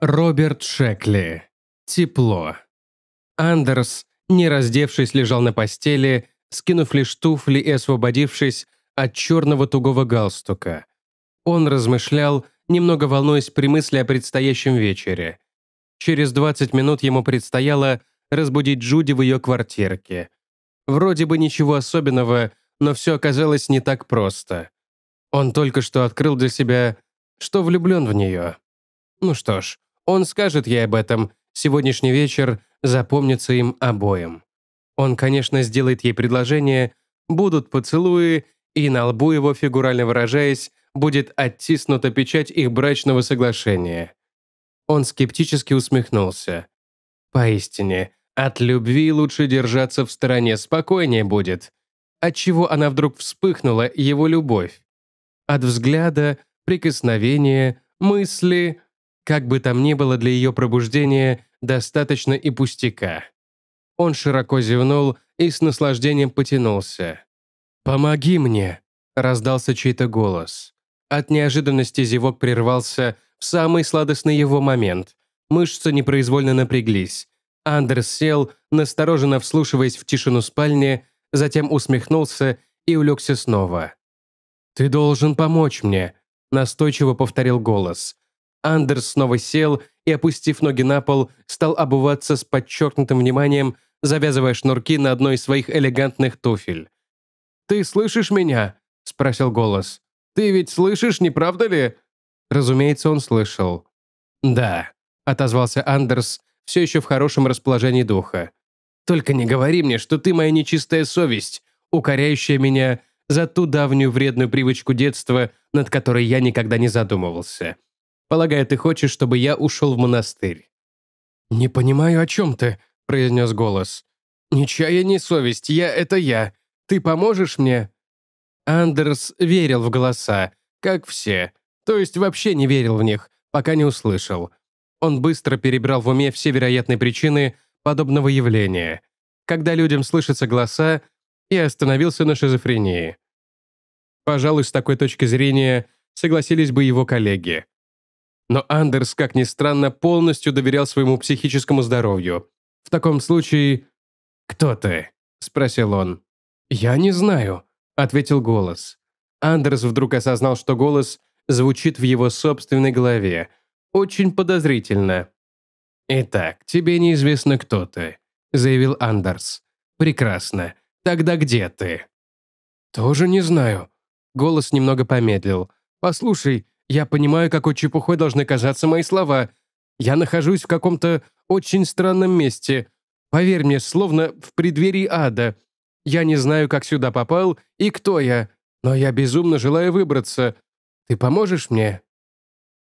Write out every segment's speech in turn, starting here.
Роберт Шекли. Тепло. Андерс, не раздевшись, лежал на постели, скинув лишь туфли и освободившись от черного тугого галстука. Он размышлял, немного волнуясь при мысли о предстоящем вечере. Через 20 минут ему предстояло разбудить Джуди в ее квартирке. Вроде бы ничего особенного, но все оказалось не так просто. Он только что открыл для себя, что влюблен в нее. Ну что ж, он скажет ей об этом. Сегодняшний вечер запомнится им обоим. Он, конечно, сделает ей предложение, будут поцелуи, и на лбу его, фигурально выражаясь, будет оттиснута печать их брачного соглашения. Он скептически усмехнулся. Поистине, от любви лучше держаться в стороне, спокойнее будет. Отчего она вдруг вспыхнула, его любовь? От взгляда, прикосновения, мысли, как бы там ни было для ее пробуждения, достаточно и пустяка. Он широко зевнул и с наслаждением потянулся. «Помоги мне!» – раздался чей-то голос. От неожиданности зевок прервался в самый сладостный его момент. Мышцы непроизвольно напряглись. Андерс сел, настороженно вслушиваясь в тишину спальни, затем усмехнулся и улегся снова. «Ты должен помочь мне», – настойчиво повторил голос – Андерс снова сел и, опустив ноги на пол, стал обуваться с подчеркнутым вниманием, завязывая шнурки на одной из своих элегантных туфель. «Ты слышишь меня?» – спросил голос. «Ты ведь слышишь, не правда ли?» Разумеется, он слышал. «Да», – отозвался Андерс, все еще в хорошем расположении духа. «Только не говори мне, что ты моя нечистая совесть, укоряющая меня за ту давнюю вредную привычку детства, над которой я никогда не задумывался. Полагаю, ты хочешь, чтобы я ушел в монастырь?» «Не понимаю, о чем ты», — произнес голос. «Ни чая, ни совесть, я — это я. Ты поможешь мне?» Андерс верил в голоса, как все, то есть вообще не верил в них, пока не услышал. Он быстро перебрал в уме все вероятные причины подобного явления, когда людям слышатся голоса, и остановился на шизофрении. Пожалуй, с такой точки зрения согласились бы его коллеги. Но Андерс, как ни странно, полностью доверял своему психическому здоровью. В таком случае... «Кто ты?» – спросил он. «Я не знаю», – ответил голос. Андерс вдруг осознал, что голос звучит в его собственной голове. Очень подозрительно. «Итак, тебе неизвестно, кто ты», – заявил Андерс. «Прекрасно. Тогда где ты?» «Тоже не знаю». Голос немного помедлил. «Послушай, я понимаю, какой чепухой должны казаться мои слова. Я нахожусь в каком-то очень странном месте. Поверь мне, словно в преддверии ада. Я не знаю, как сюда попал и кто я, но я безумно желаю выбраться. Ты поможешь мне?»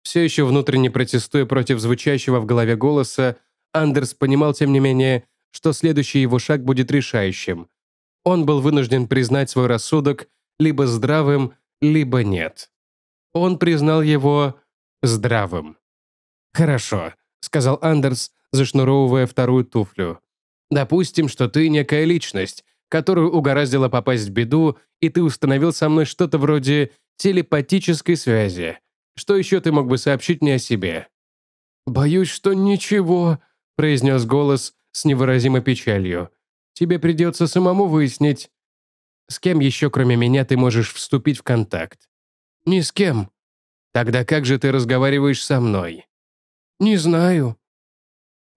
Все еще внутренне протестуя против звучащего в голове голоса, Андерс понимал, тем не менее, что следующий его шаг будет решающим. Он был вынужден признать свой рассудок либо здравым, либо нет он признал его здравым. «Хорошо», — сказал Андерс, зашнуровывая вторую туфлю. «Допустим, что ты некая личность, которую угораздило попасть в беду, и ты установил со мной что-то вроде телепатической связи. Что еще ты мог бы сообщить мне о себе?» «Боюсь, что ничего», — произнес голос с невыразимой печалью. «Тебе придется самому выяснить, с кем еще, кроме меня, ты можешь вступить в контакт. «Ни с кем». «Тогда как же ты разговариваешь со мной?» «Не знаю».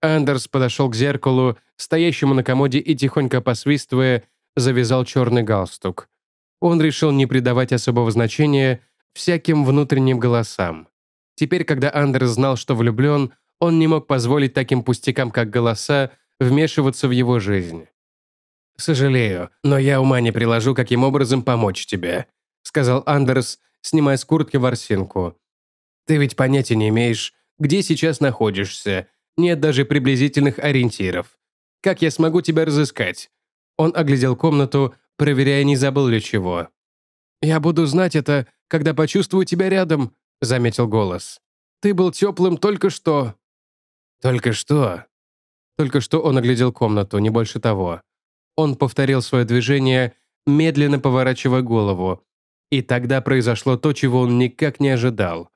Андерс подошел к зеркалу, стоящему на комоде и, тихонько посвистывая, завязал черный галстук. Он решил не придавать особого значения всяким внутренним голосам. Теперь, когда Андерс знал, что влюблен, он не мог позволить таким пустякам, как голоса, вмешиваться в его жизнь. «Сожалею, но я ума не приложу, каким образом помочь тебе», — сказал Андерс, — снимая с куртки ворсинку. «Ты ведь понятия не имеешь, где сейчас находишься. Нет даже приблизительных ориентиров. Как я смогу тебя разыскать?» Он оглядел комнату, проверяя, не забыл ли чего. «Я буду знать это, когда почувствую тебя рядом», — заметил голос. «Ты был теплым только что». «Только что?» Только что он оглядел комнату, не больше того. Он повторил свое движение, медленно поворачивая голову, и тогда произошло то, чего он никак не ожидал.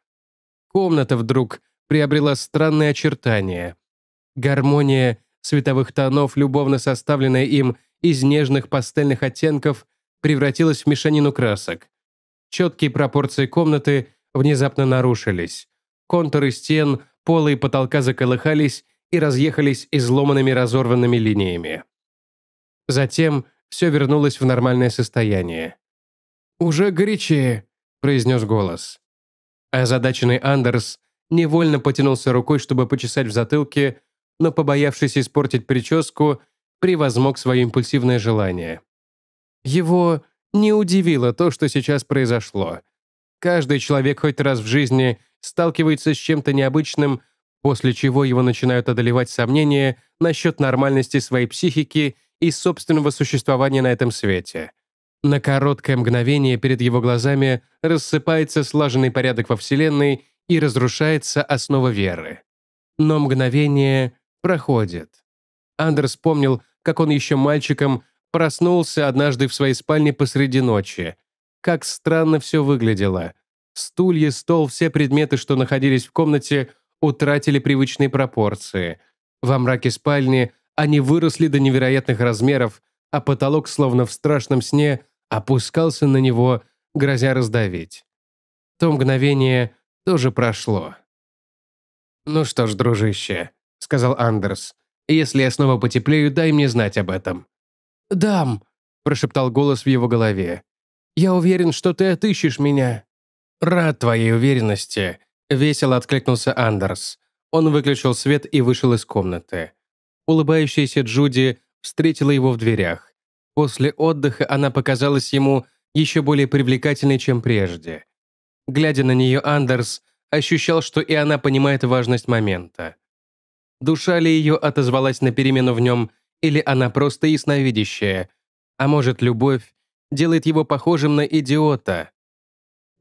Комната вдруг приобрела странные очертания. Гармония световых тонов, любовно составленная им из нежных пастельных оттенков, превратилась в мешанину красок. Четкие пропорции комнаты внезапно нарушились. Контуры стен, пола и потолка заколыхались и разъехались изломанными разорванными линиями. Затем все вернулось в нормальное состояние. «Уже горячее», – произнес голос. Озадаченный Андерс невольно потянулся рукой, чтобы почесать в затылке, но, побоявшись испортить прическу, превозмог свое импульсивное желание. Его не удивило то, что сейчас произошло. Каждый человек хоть раз в жизни сталкивается с чем-то необычным, после чего его начинают одолевать сомнения насчет нормальности своей психики и собственного существования на этом свете – на короткое мгновение перед его глазами рассыпается слаженный порядок во Вселенной и разрушается основа веры. Но мгновение проходит. Андерс помнил, как он еще мальчиком проснулся однажды в своей спальне посреди ночи. Как странно все выглядело. Стулья, стол, все предметы, что находились в комнате, утратили привычные пропорции. Во мраке спальни они выросли до невероятных размеров, а потолок, словно в страшном сне, опускался на него, грозя раздавить. То мгновение тоже прошло. «Ну что ж, дружище», — сказал Андерс, — «если я снова потеплею, дай мне знать об этом». «Дам», — прошептал голос в его голове. «Я уверен, что ты отыщешь меня». «Рад твоей уверенности», — весело откликнулся Андерс. Он выключил свет и вышел из комнаты. Улыбающаяся Джуди встретила его в дверях. После отдыха она показалась ему еще более привлекательной, чем прежде. Глядя на нее, Андерс ощущал, что и она понимает важность момента. Душа ли ее отозвалась на перемену в нем, или она просто ясновидящая, а может, любовь делает его похожим на идиота.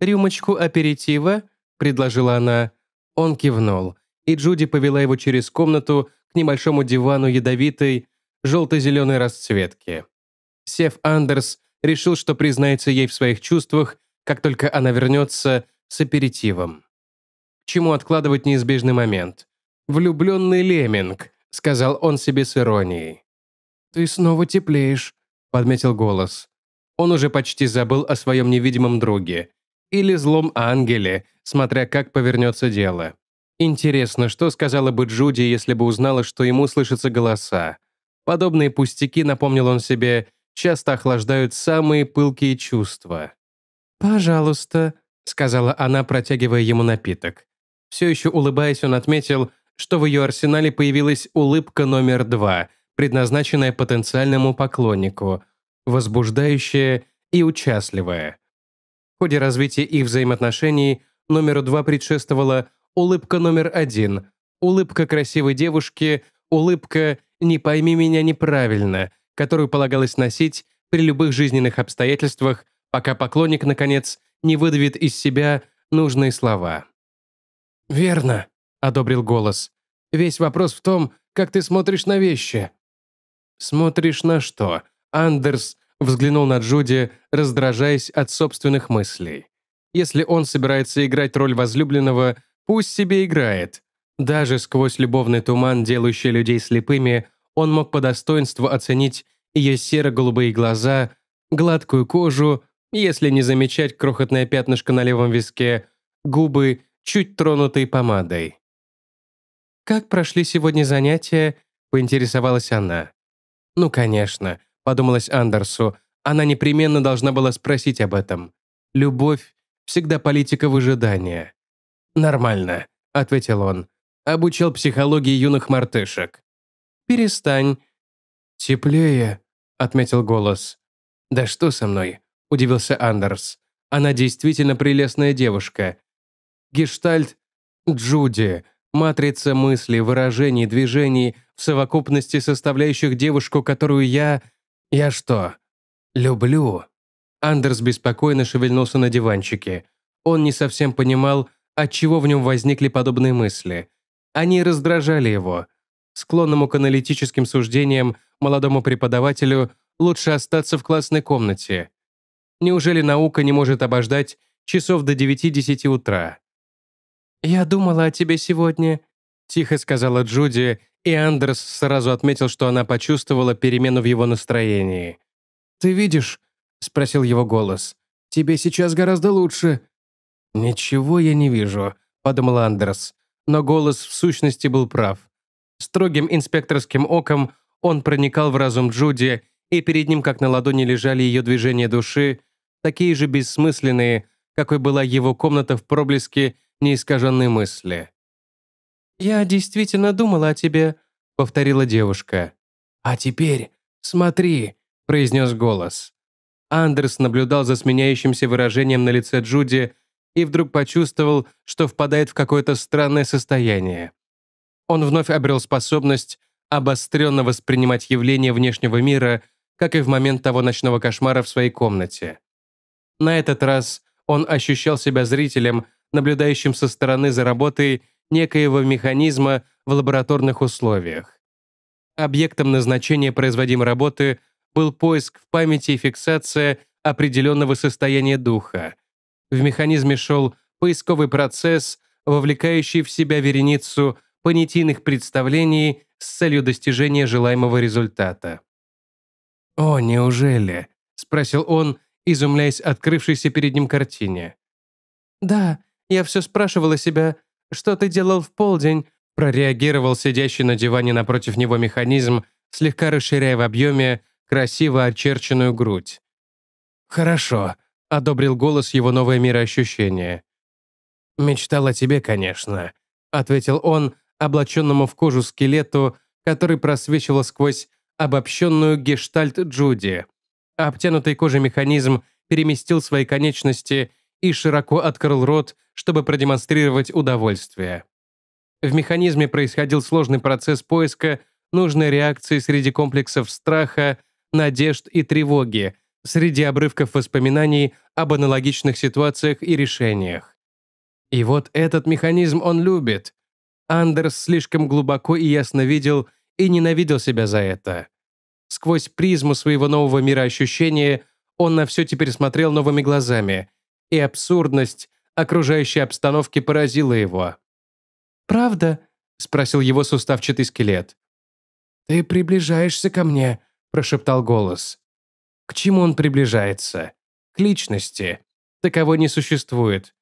«Рюмочку аперитива?» – предложила она. Он кивнул, и Джуди повела его через комнату к небольшому дивану ядовитой, желто-зеленой расцветки. Сев Андерс решил, что признается ей в своих чувствах, как только она вернется с аперитивом. К чему откладывать неизбежный момент? «Влюбленный леминг, сказал он себе с иронией. «Ты снова теплеешь», — подметил голос. Он уже почти забыл о своем невидимом друге. Или злом ангеле, смотря как повернется дело. Интересно, что сказала бы Джуди, если бы узнала, что ему слышатся голоса. Подобные пустяки, напомнил он себе, часто охлаждают самые пылкие чувства. «Пожалуйста», — сказала она, протягивая ему напиток. Все еще улыбаясь, он отметил, что в ее арсенале появилась улыбка номер два, предназначенная потенциальному поклоннику, возбуждающая и участливая. В ходе развития их взаимоотношений номеру два предшествовала улыбка номер один, улыбка красивой девушки, улыбка «не пойми меня неправильно», которую полагалось носить при любых жизненных обстоятельствах, пока поклонник, наконец, не выдавит из себя нужные слова. «Верно», — одобрил голос. «Весь вопрос в том, как ты смотришь на вещи». «Смотришь на что?» Андерс взглянул на Джуди, раздражаясь от собственных мыслей. Если он собирается играть роль возлюбленного, пусть себе играет. Даже сквозь любовный туман, делающий людей слепыми, он мог по достоинству оценить ее серо-голубые глаза, гладкую кожу, если не замечать крохотное пятнышко на левом виске, губы, чуть тронутой помадой. «Как прошли сегодня занятия?» – поинтересовалась она. «Ну, конечно», – подумалась Андерсу, она непременно должна была спросить об этом. «Любовь – всегда политика выжидания». «Нормально», – ответил он. Обучал психологии юных мартышек. «Перестань». «Теплее», отметил голос. «Да что со мной?» – удивился Андерс. «Она действительно прелестная девушка. Гештальт Джуди, матрица мыслей, выражений, движений, в совокупности составляющих девушку, которую я... Я что, люблю?» Андерс беспокойно шевельнулся на диванчике. Он не совсем понимал, отчего в нем возникли подобные мысли. Они раздражали его склонному к аналитическим суждениям молодому преподавателю лучше остаться в классной комнате. Неужели наука не может обождать часов до 9-10 утра? «Я думала о тебе сегодня», — тихо сказала Джуди, и Андерс сразу отметил, что она почувствовала перемену в его настроении. «Ты видишь?» — спросил его голос. «Тебе сейчас гораздо лучше». «Ничего я не вижу», — подумал Андерс. Но голос в сущности был прав. Строгим инспекторским оком он проникал в разум Джуди, и перед ним как на ладони лежали ее движения души, такие же бессмысленные, какой была его комната в проблеске неискаженной мысли. «Я действительно думала о тебе», — повторила девушка. «А теперь смотри», — произнес голос. Андерс наблюдал за сменяющимся выражением на лице Джуди и вдруг почувствовал, что впадает в какое-то странное состояние он вновь обрел способность обостренно воспринимать явления внешнего мира, как и в момент того ночного кошмара в своей комнате. На этот раз он ощущал себя зрителем, наблюдающим со стороны за работой некоего механизма в лабораторных условиях. Объектом назначения производимой работы был поиск в памяти и фиксация определенного состояния духа. В механизме шел поисковый процесс, вовлекающий в себя вереницу понятийных представлений с целью достижения желаемого результата. «О, неужели?» – спросил он, изумляясь открывшейся перед ним картине. «Да, я все спрашивала себя, что ты делал в полдень?» – прореагировал сидящий на диване напротив него механизм, слегка расширяя в объеме красиво очерченную грудь. «Хорошо», — одобрил голос его новое мироощущение. «Мечтал о тебе, конечно», — ответил он, облаченному в кожу скелету, который просвечивал сквозь обобщенную гештальт Джуди. Обтянутый кожей механизм переместил свои конечности и широко открыл рот, чтобы продемонстрировать удовольствие. В механизме происходил сложный процесс поиска нужной реакции среди комплексов страха, надежд и тревоги, среди обрывков воспоминаний об аналогичных ситуациях и решениях. И вот этот механизм он любит. Андерс слишком глубоко и ясно видел и ненавидел себя за это. Сквозь призму своего нового мира ощущения он на все теперь смотрел новыми глазами, и абсурдность окружающей обстановки поразила его. «Правда?» – спросил его суставчатый скелет. «Ты приближаешься ко мне», – прошептал голос. К чему он приближается? К личности. Таково не существует.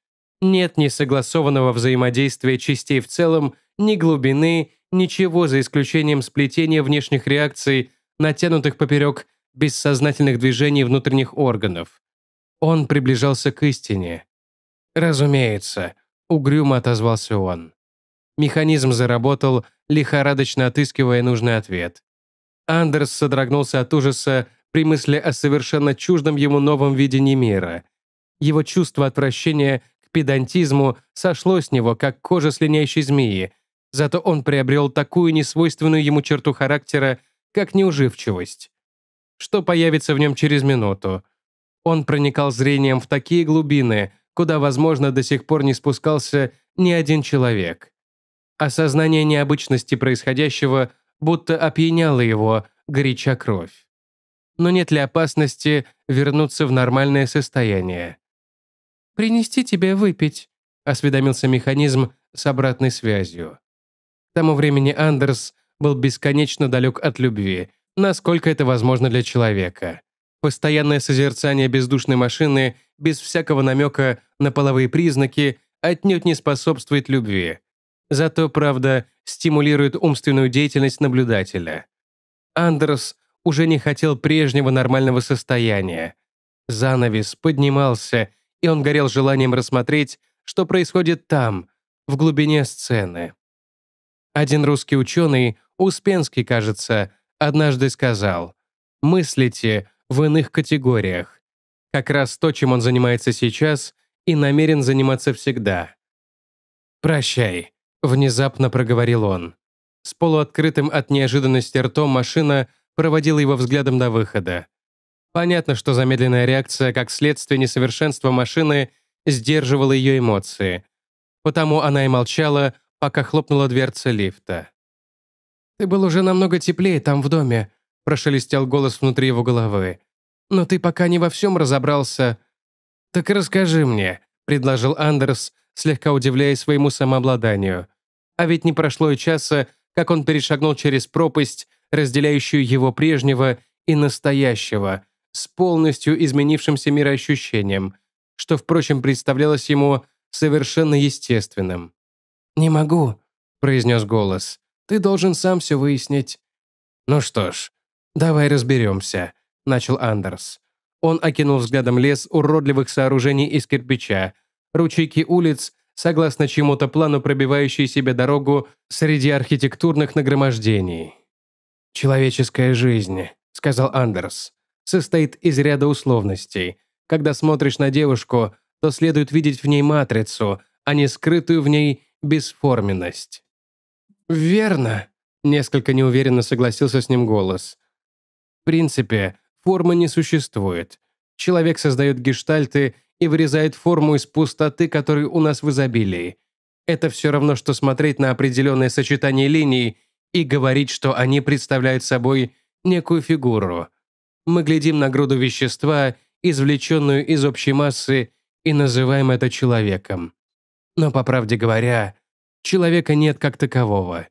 Нет ни согласованного взаимодействия частей в целом, ни глубины, ничего за исключением сплетения внешних реакций, натянутых поперек бессознательных движений внутренних органов. Он приближался к истине. «Разумеется», — угрюмо отозвался он. Механизм заработал, лихорадочно отыскивая нужный ответ. Андерс содрогнулся от ужаса при мысли о совершенно чуждом ему новом видении мира. Его чувство отвращения — педантизму сошло с него, как кожа с линяющей змеи, зато он приобрел такую несвойственную ему черту характера, как неуживчивость. Что появится в нем через минуту? Он проникал зрением в такие глубины, куда, возможно, до сих пор не спускался ни один человек. Осознание необычности происходящего будто опьяняло его, горяча кровь. Но нет ли опасности вернуться в нормальное состояние? принести тебе выпить», — осведомился механизм с обратной связью. К тому времени Андерс был бесконечно далек от любви, насколько это возможно для человека. Постоянное созерцание бездушной машины без всякого намека на половые признаки отнюдь не способствует любви. Зато, правда, стимулирует умственную деятельность наблюдателя. Андерс уже не хотел прежнего нормального состояния. Занавес поднимался и он горел желанием рассмотреть, что происходит там, в глубине сцены. Один русский ученый, Успенский, кажется, однажды сказал «Мыслите в иных категориях». Как раз то, чем он занимается сейчас и намерен заниматься всегда. «Прощай», — внезапно проговорил он. С полуоткрытым от неожиданности ртом машина проводила его взглядом до выхода. Понятно, что замедленная реакция, как следствие несовершенства машины, сдерживала ее эмоции. Потому она и молчала, пока хлопнула дверца лифта. «Ты был уже намного теплее там в доме», – прошелестел голос внутри его головы. «Но ты пока не во всем разобрался». «Так расскажи мне», – предложил Андерс, слегка удивляясь своему самообладанию. А ведь не прошло и часа, как он перешагнул через пропасть, разделяющую его прежнего и настоящего – с полностью изменившимся мироощущением, что, впрочем, представлялось ему совершенно естественным. «Не могу», — произнес голос. «Ты должен сам все выяснить». «Ну что ж, давай разберемся», — начал Андерс. Он окинул взглядом лес уродливых сооружений из кирпича, ручейки улиц, согласно чему-то плану пробивающие себе дорогу среди архитектурных нагромождений. «Человеческая жизнь», — сказал Андерс состоит из ряда условностей. Когда смотришь на девушку, то следует видеть в ней матрицу, а не скрытую в ней бесформенность. «Верно», — несколько неуверенно согласился с ним голос. «В принципе, формы не существует. Человек создает гештальты и вырезает форму из пустоты, которой у нас в изобилии. Это все равно, что смотреть на определенное сочетание линий и говорить, что они представляют собой некую фигуру — мы глядим на груду вещества, извлеченную из общей массы, и называем это человеком. Но, по правде говоря, человека нет как такового.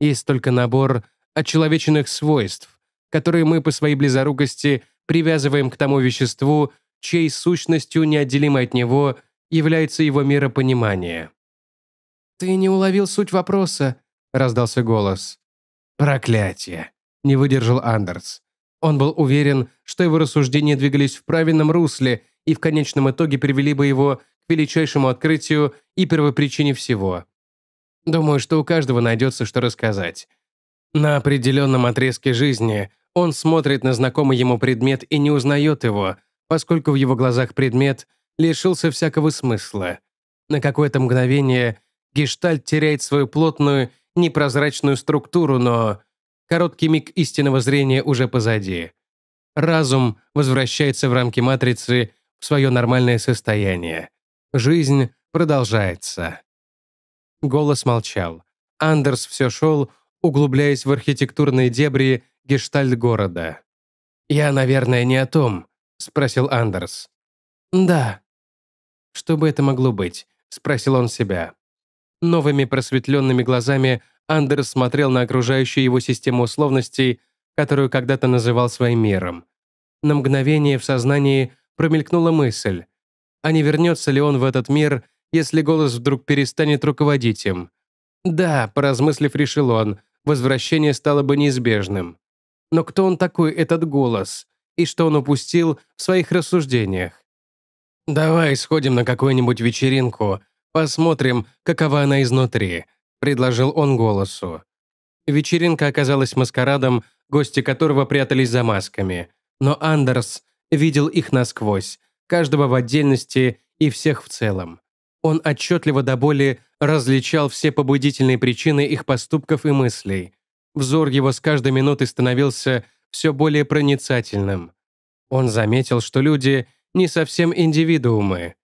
Есть только набор отчеловеченных свойств, которые мы по своей близорукости привязываем к тому веществу, чьей сущностью неотделимо от него является его миропонимание. «Ты не уловил суть вопроса», — раздался голос. «Проклятие!» — не выдержал Андерс. Он был уверен, что его рассуждения двигались в правильном русле и в конечном итоге привели бы его к величайшему открытию и первопричине всего. Думаю, что у каждого найдется, что рассказать. На определенном отрезке жизни он смотрит на знакомый ему предмет и не узнает его, поскольку в его глазах предмет лишился всякого смысла. На какое-то мгновение гештальт теряет свою плотную, непрозрачную структуру, но Короткий миг истинного зрения уже позади. Разум возвращается в рамки матрицы в свое нормальное состояние. Жизнь продолжается. Голос молчал. Андерс все шел, углубляясь в архитектурные дебри гештальт города. «Я, наверное, не о том», — спросил Андерс. «Да». Что бы это могло быть? — спросил он себя. Новыми просветленными глазами Андерс смотрел на окружающую его систему условностей, которую когда-то называл своим миром. На мгновение в сознании промелькнула мысль, а не вернется ли он в этот мир, если голос вдруг перестанет руководить им. Да, поразмыслив, решил он, возвращение стало бы неизбежным. Но кто он такой, этот голос, и что он упустил в своих рассуждениях? «Давай сходим на какую-нибудь вечеринку, посмотрим, какова она изнутри», предложил он голосу. Вечеринка оказалась маскарадом, гости которого прятались за масками. Но Андерс видел их насквозь, каждого в отдельности и всех в целом. Он отчетливо до боли различал все побудительные причины их поступков и мыслей. Взор его с каждой минуты становился все более проницательным. Он заметил, что люди не совсем индивидуумы.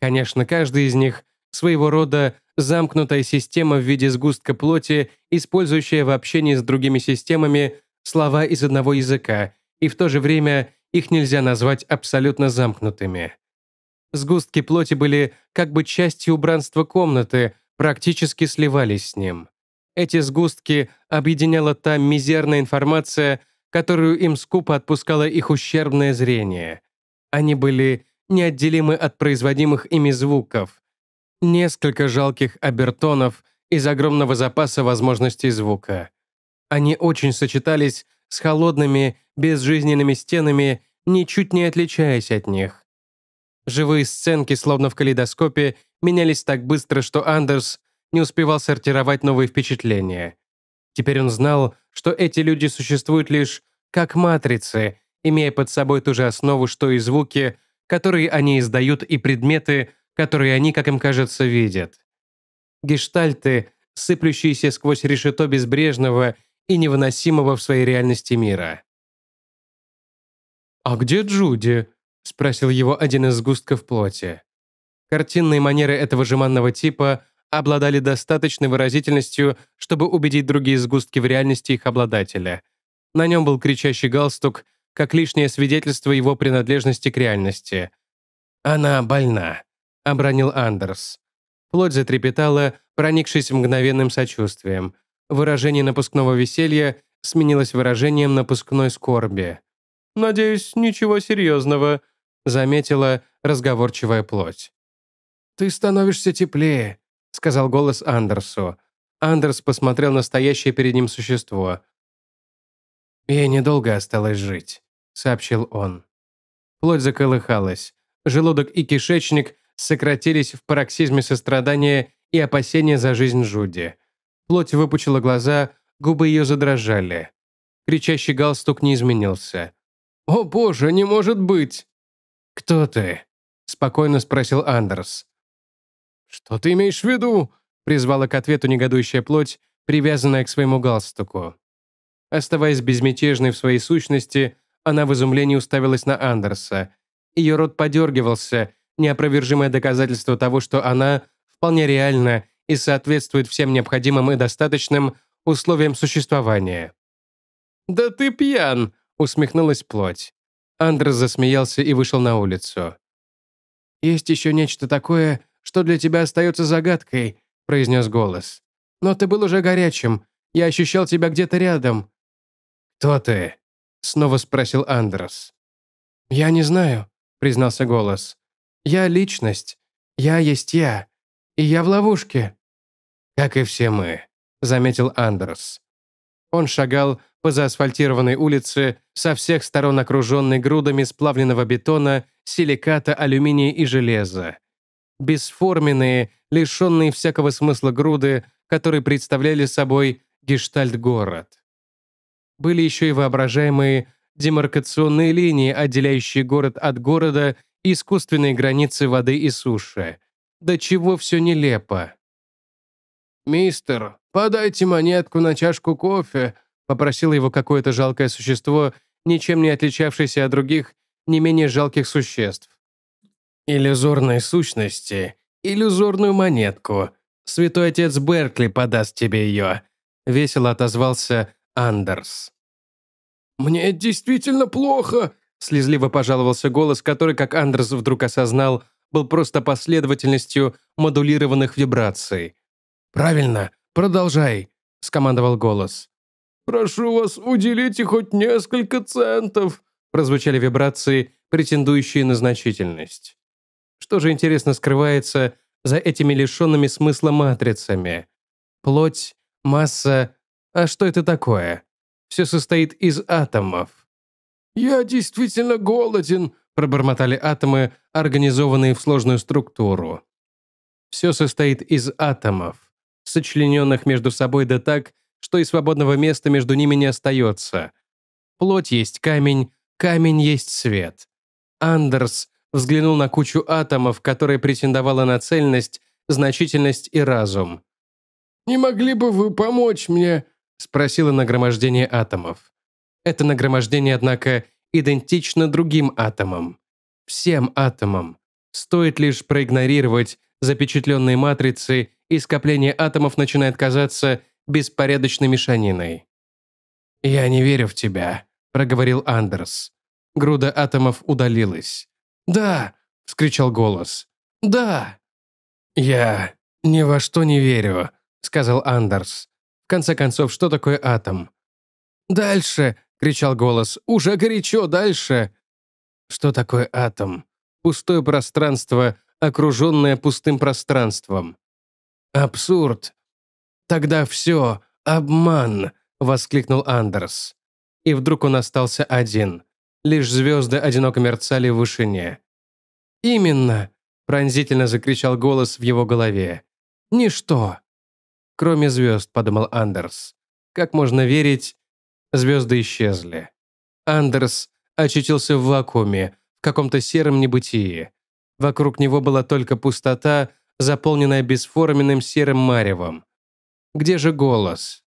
Конечно, каждый из них своего рода замкнутая система в виде сгустка плоти, использующая в общении с другими системами слова из одного языка, и в то же время их нельзя назвать абсолютно замкнутыми. Сгустки плоти были как бы частью убранства комнаты, практически сливались с ним. Эти сгустки объединяла та мизерная информация, которую им скупо отпускало их ущербное зрение. Они были неотделимы от производимых ими звуков, Несколько жалких обертонов из огромного запаса возможностей звука. Они очень сочетались с холодными, безжизненными стенами, ничуть не отличаясь от них. Живые сценки, словно в калейдоскопе, менялись так быстро, что Андерс не успевал сортировать новые впечатления. Теперь он знал, что эти люди существуют лишь как матрицы, имея под собой ту же основу, что и звуки, которые они издают, и предметы, которые они, как им кажется, видят. Гештальты, сыплющиеся сквозь решето безбрежного и невыносимого в своей реальности мира. «А где Джуди?» – спросил его один из сгустков плоти. Картинные манеры этого жеманного типа обладали достаточной выразительностью, чтобы убедить другие сгустки в реальности их обладателя. На нем был кричащий галстук, как лишнее свидетельство его принадлежности к реальности. «Она больна», — обронил Андерс. Плоть затрепетала, проникшись мгновенным сочувствием. Выражение напускного веселья сменилось выражением напускной скорби. «Надеюсь, ничего серьезного», — заметила разговорчивая плоть. «Ты становишься теплее», — сказал голос Андерсу. Андерс посмотрел на стоящее перед ним существо. «Ей недолго осталось жить», — сообщил он. Плоть заколыхалась. Желудок и кишечник сократились в пароксизме сострадания и опасения за жизнь Жуди. Плоть выпучила глаза, губы ее задрожали. Кричащий галстук не изменился. «О боже, не может быть!» «Кто ты?» – спокойно спросил Андерс. «Что ты имеешь в виду?» – призвала к ответу негодующая плоть, привязанная к своему галстуку. Оставаясь безмятежной в своей сущности, она в изумлении уставилась на Андерса. Ее рот подергивался, неопровержимое доказательство того, что она вполне реальна и соответствует всем необходимым и достаточным условиям существования. «Да ты пьян!» — усмехнулась плоть. Андрес засмеялся и вышел на улицу. «Есть еще нечто такое, что для тебя остается загадкой», — произнес голос. «Но ты был уже горячим. Я ощущал тебя где-то рядом». «Кто ты?» — снова спросил Андрес. «Я не знаю», — признался голос. Я личность. Я есть я. И я в ловушке». «Как и все мы», — заметил Андерс. Он шагал по заасфальтированной улице, со всех сторон окруженной грудами сплавленного бетона, силиката, алюминия и железа. Бесформенные, лишенные всякого смысла груды, которые представляли собой гештальт-город. Были еще и воображаемые демаркационные линии, отделяющие город от города Искусственные границы воды и суши. До чего все нелепо. «Мистер, подайте монетку на чашку кофе», — попросил его какое-то жалкое существо, ничем не отличавшееся от других, не менее жалких существ. «Иллюзорной сущности, иллюзорную монетку. Святой отец Беркли подаст тебе ее», — весело отозвался Андерс. «Мне действительно плохо», Слезливо пожаловался голос, который, как Андерс вдруг осознал, был просто последовательностью модулированных вибраций. «Правильно, продолжай», — скомандовал голос. «Прошу вас, уделите хоть несколько центов», — прозвучали вибрации, претендующие на значительность. Что же, интересно, скрывается за этими лишенными смысла матрицами? Плоть, масса, а что это такое? Все состоит из атомов. «Я действительно голоден», – пробормотали атомы, организованные в сложную структуру. Все состоит из атомов, сочлененных между собой да так, что и свободного места между ними не остается. Плоть есть камень, камень есть свет. Андерс взглянул на кучу атомов, которая претендовала на цельность, значительность и разум. «Не могли бы вы помочь мне?» – спросила нагромождение атомов. Это нагромождение, однако, идентично другим атомам. Всем атомам. Стоит лишь проигнорировать запечатленные матрицы, и скопление атомов начинает казаться беспорядочной мешаниной. «Я не верю в тебя», — проговорил Андерс. Груда атомов удалилась. «Да!» — вскричал голос. «Да!» «Я ни во что не верю», — сказал Андерс. «В конце концов, что такое атом?» «Дальше — кричал голос. «Уже горячо, дальше!» Что такое атом? Пустое пространство, окруженное пустым пространством. Абсурд. Тогда все, обман, воскликнул Андерс. И вдруг он остался один. Лишь звезды одиноко мерцали в вышине. «Именно!» — пронзительно закричал голос в его голове. «Ничто!» «Кроме звезд», — подумал Андерс. «Как можно верить, Звезды исчезли. Андерс очутился в вакууме, в каком-то сером небытии. Вокруг него была только пустота, заполненная бесформенным серым маревом. Где же голос?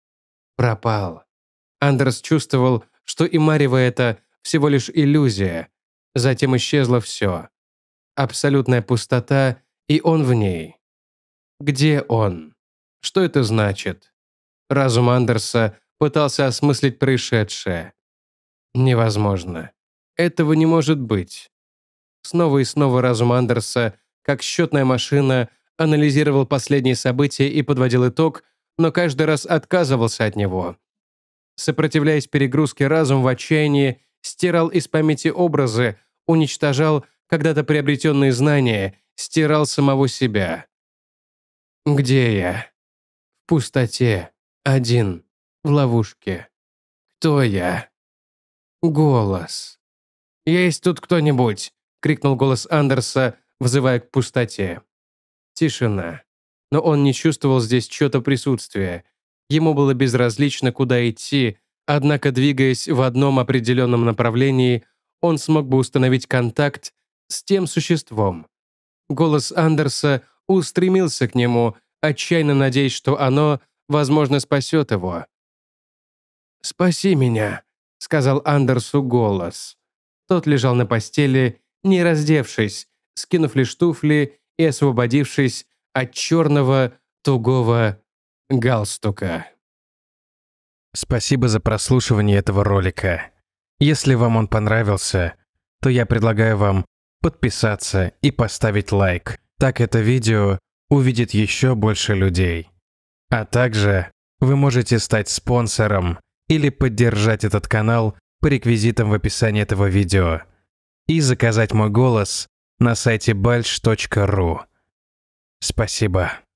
Пропал. Андерс чувствовал, что и марево это всего лишь иллюзия. Затем исчезло все. Абсолютная пустота, и он в ней. Где он? Что это значит? Разум Андерса пытался осмыслить происшедшее. Невозможно. Этого не может быть. Снова и снова разум Андерса, как счетная машина, анализировал последние события и подводил итог, но каждый раз отказывался от него. Сопротивляясь перегрузке, разум в отчаянии стирал из памяти образы, уничтожал когда-то приобретенные знания, стирал самого себя. «Где я?» «В пустоте. Один» в ловушке. Кто я? Голос. «Есть тут кто-нибудь?» — крикнул голос Андерса, вызывая к пустоте. Тишина. Но он не чувствовал здесь чьё-то присутствия. Ему было безразлично, куда идти, однако, двигаясь в одном определенном направлении, он смог бы установить контакт с тем существом. Голос Андерса устремился к нему, отчаянно надеясь, что оно, возможно, спасет его. «Спаси меня», — сказал Андерсу голос. Тот лежал на постели, не раздевшись, скинув лишь туфли и освободившись от черного, тугого галстука. Спасибо за прослушивание этого ролика. Если вам он понравился, то я предлагаю вам подписаться и поставить лайк. Так это видео увидит еще больше людей. А также вы можете стать спонсором или поддержать этот канал по реквизитам в описании этого видео и заказать мой голос на сайте balch.ru. Спасибо.